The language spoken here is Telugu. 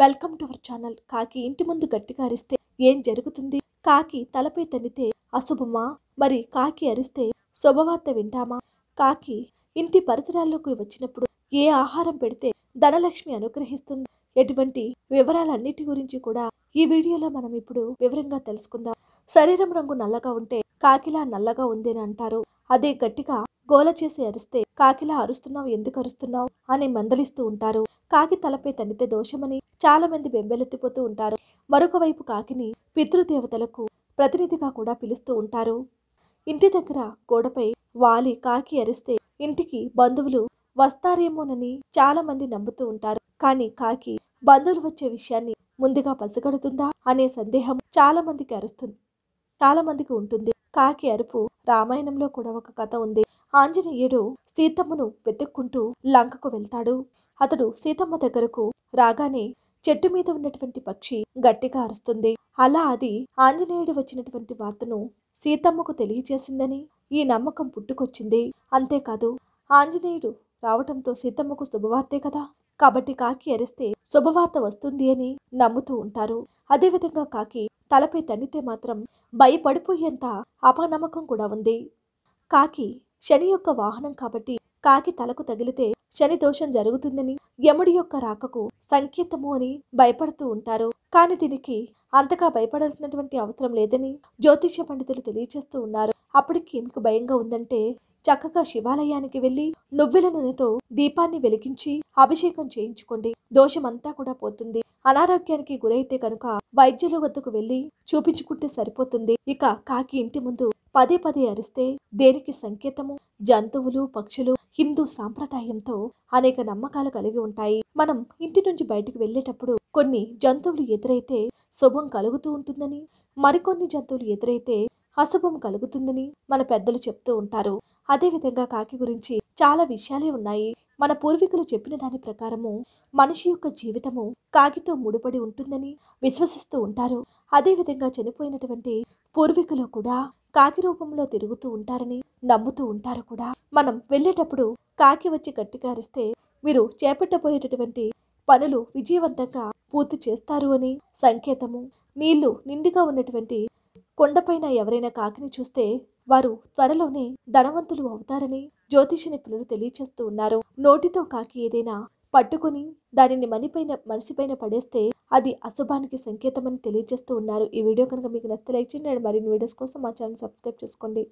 వెల్కమ్ టు అవర్ ఛానల్ కాకి ఇంటి ముందు గట్టిగా అరిస్తే ఏం జరుగుతుంది కాకి తలపై తనితే అశుభమా మరి కాకి అరిస్తే శుభవార్త వింటామా కాకి ఇంటి పరిసరాల్లోకి వచ్చినప్పుడు ఏ ఆహారం పెడితే ధనలక్ష్మి అనుగ్రహిస్తుంది ఎటువంటి వివరాలన్నిటి గురించి కూడా ఈ వీడియోలో మనం ఇప్పుడు వివరంగా తెలుసుకుందాం శరీరం రంగు నల్లగా ఉంటే కాకిలా నల్లగా ఉంది అని అంటారు అదే గట్టిగా గోల చేసి అరిస్తే కాకిలా అరుస్తున్నావు ఎందుకు అరుస్తున్నావు అని మందలిస్తూ ఉంటారు కాకి తలపై తనితే దోషమని చాలా మంది బెంబెలెత్తిపోతూ ఉంటారు మరొక వైపు కాకిని పితృదేవతలకు ప్రతినిధిగా కూడా పిలుస్తూ ఉంటారు ఇంటి దగ్గర గోడపై వాలి కాకి అరిస్తే ఇంటికి బంధువులు వస్తారేమోనని చాలా మంది నమ్ముతూ ఉంటారు కానీ కాకి బంధువులు వచ్చే విషయాన్ని ముందుగా పసిగడుతుందా అనే సందేహం చాలా మందికి అరుస్తుంది చాలా మందికి ఉంటుంది కాకి అరుపు రామాయణంలో కూడా ఒక కథ ఉంది ఆంజనేయుడు సీతమ్మను వెతుక్కుంటూ లంకకు వెళ్తాడు అతడు సీతమ్మ దగ్గరకు రాగానే చెట్టు మీద ఉన్నటువంటి పక్షి గట్టిగా అరుస్తుంది అలా అది ఆంజనేయుడు వచ్చినటువంటి వార్తను సీతమ్మకు తెలియజేసిందని ఈ నమ్మకం పుట్టుకొచ్చింది అంతేకాదు ఆంజనేయుడు రావటంతో సీతమ్మకు శుభవార్తే కదా కాబట్టి కాకి అరిస్తే శుభవార్త వస్తుంది అని నమ్ముతూ ఉంటారు అదేవిధంగా కాకి తలపై తన్నితే మాత్రం భయపడిపోయేంత అపనమ్మకం కూడా ఉంది కాకి శని యొక్క వాహనం కాబట్టి కాకి తలకు తగిలితే శని దోషం జరుగుతుందని యముడి యొక్క రాకకు సంకేతము అని భయపడుతూ ఉంటారు కానీ దీనికి అంతగా భయపడాల్సినటువంటి అవసరం లేదని జ్యోతిష్య పండితులు తెలియజేస్తూ ఉన్నారు అప్పటికి మీకు భయంగా ఉందంటే చక్కగా శివాలయానికి వెళ్లి నువ్వుల నూనెతో దీపాన్ని వెలిగించి అభిషేకం చేయించుకోండి దోషమంతా కూడా పోతుంది అనారోగ్యానికి గురైతే కనుక వైద్యుల వద్దకు వెళ్లి చూపించుకుంటే సరిపోతుంది ఇక కాకి ఇంటి ముందు పదే పదే అరిస్తే దేనికి సంకేతము జంతువులు పక్షులు హిందూ సాంప్రదాయంతో అనేక నమ్మకాలు కలిగి ఉంటాయి మనం ఇంటి నుంచి బయటికి వెళ్ళేటప్పుడు కొన్ని జంతువులు ఎదురైతే శుభం కలుగుతూ ఉంటుందని మరికొన్ని జంతువులు ఎదురైతే అశుభం కలుగుతుందని మన పెద్దలు చెప్తూ ఉంటారు అదేవిధంగా కాకి గురించి చాలా విషయాలే ఉన్నాయి మన పూర్వీకులు చెప్పిన దాని ప్రకారము మనిషి యొక్క జీవితము కాకితో ముడిపడి ఉంటుందని విశ్వసిస్తూ ఉంటారు అదేవిధంగా చనిపోయినటువంటి పూర్వీకులు కూడా కాకి రూపంలో తిరుగుతూ ఉంటారని నమ్ముతూ ఉంటారు కూడా మనం వెళ్ళేటప్పుడు కాకి వచ్చి గట్టికారిస్తే మీరు చేపట్టబోయేటటువంటి పనులు విజయవంతంగా పూర్తి చేస్తారు అని సంకేతము నీళ్లు నిండుగా ఉన్నటువంటి కొండపైన ఎవరైనా కాకిని చూస్తే వారు త్వరలోనే ధనవంతులు అవుతారని జ్యోతిష నిపుణులు తెలియచేస్తూ ఉన్నారు నోటితో కాకి ఏదైనా పట్టుకుని దానిని మనిపైన మనిషిపైన పడేస్తే అది అశుభానికి సంకేతమని తెలియజేస్తూ ఉన్నారు ఈ వీడియో కనుక మీకు నచ్చితే లైక్ చేయండి మరిన్ని వీడియోస్ కోసం మా ఛానల్ సబ్స్క్రైబ్ చేసుకోండి